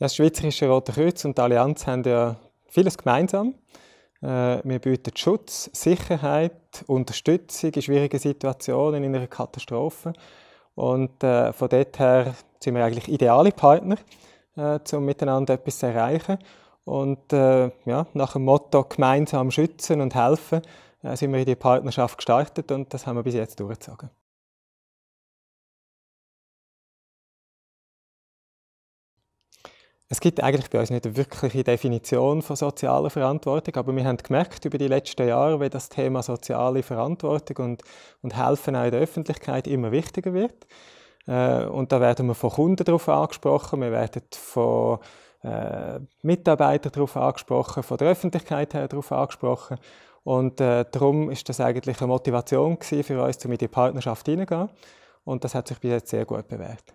Das Schweizerische Rote Kreuz und die Allianz haben ja vieles gemeinsam. Äh, wir bieten Schutz, Sicherheit, Unterstützung in schwierigen Situationen, in einer Katastrophe. Und äh, von dort her sind wir eigentlich ideale Partner, äh, um miteinander etwas zu erreichen. Und ja, nach dem Motto gemeinsam schützen und helfen, sind wir in die Partnerschaft gestartet und das haben wir bis jetzt durchgezogen. Es gibt eigentlich bei uns nicht eine wirkliche Definition von sozialer Verantwortung, aber wir haben gemerkt über die letzten Jahre, wie das Thema soziale Verantwortung und, und Helfen auch in der Öffentlichkeit immer wichtiger wird. Äh, und da werden wir von Kunden darauf angesprochen, wir werden von äh, Mitarbeitern darauf angesprochen, von der Öffentlichkeit her darauf angesprochen. Und äh, darum ist das eigentlich eine Motivation für uns, um in die Partnerschaft hineingehen. Und das hat sich bis jetzt sehr gut bewährt.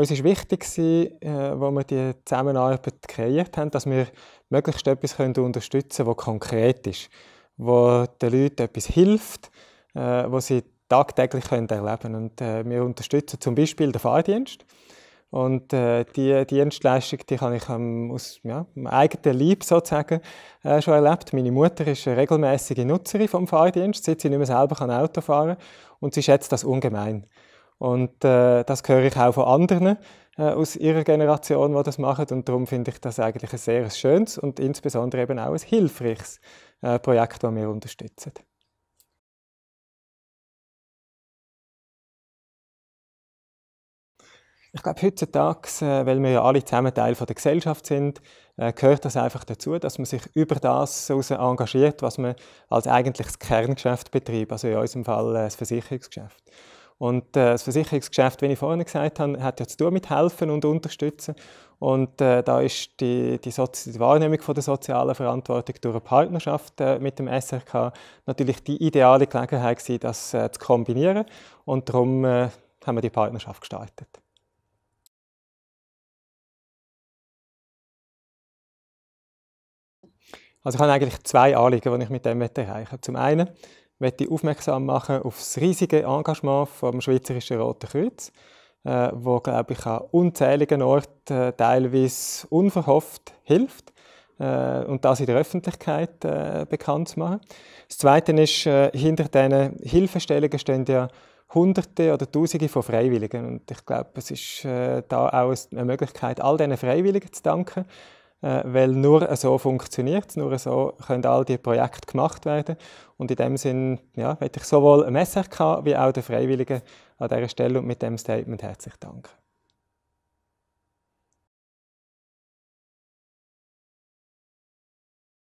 Uns war wichtig, als äh, wir die Zusammenarbeit kreiert haben, dass wir möglichst etwas unterstützen können, das konkret ist, wo den Leuten etwas hilft, äh, was sie tagtäglich erleben können. Und äh, wir unterstützen zum Beispiel den Fahrdienst. Und äh, die Dienstleistung, die habe ich ähm, aus ja, meinem Leib sozusagen äh, schon erlebt. Meine Mutter ist eine regelmäßige Nutzerin vom Fahrdienst, seit sie nicht mehr selber Auto fahren kann. Und sie schätzt das ungemein. Und äh, das höre ich auch von anderen äh, aus ihrer Generation, die das machen. Und darum finde ich das eigentlich ein sehr schönes und insbesondere eben auch ein hilfreiches äh, Projekt, das wir unterstützen. Ich glaube, heutzutage, äh, weil wir ja alle zusammen Teil von der Gesellschaft sind, äh, gehört das einfach dazu, dass man sich über das heraus engagiert, was man als eigentliches Kerngeschäft betreibt, also in unserem Fall äh, das Versicherungsgeschäft. Und äh, das Versicherungsgeschäft, wie ich vorhin gesagt habe, hat ja zu tun mit Helfen und Unterstützen. Und äh, da ist die, die, die, Wahrnehmung von der sozialen Verantwortung durch eine Partnerschaft äh, mit dem SRK natürlich die ideale Gelegenheit gewesen, das äh, zu kombinieren. Und darum äh, haben wir die Partnerschaft gestartet. Also ich habe eigentlich zwei Anliegen, die ich mit dem erreichen möchte. Zum einen möchte ich aufmerksam machen auf das riesige Engagement vom Schweizerischen Roten Kreuz, äh, wo glaube ich an unzähligen Orten äh, teilweise unverhofft hilft äh, und das in der Öffentlichkeit äh, bekannt zu machen. Das Zweite ist, äh, hinter diesen Hilfestellungen stehen ja Hunderte oder Tausende von Freiwilligen und ich glaube, es ist äh, da auch eine Möglichkeit, all diesen Freiwilligen zu danken äh, weil nur so funktioniert es, nur so können all die Projekte gemacht werden. Und in dem Sinn ja, möchte ich sowohl dem SRK wie auch den Freiwilligen an dieser Stelle und mit dem Statement herzlich danken.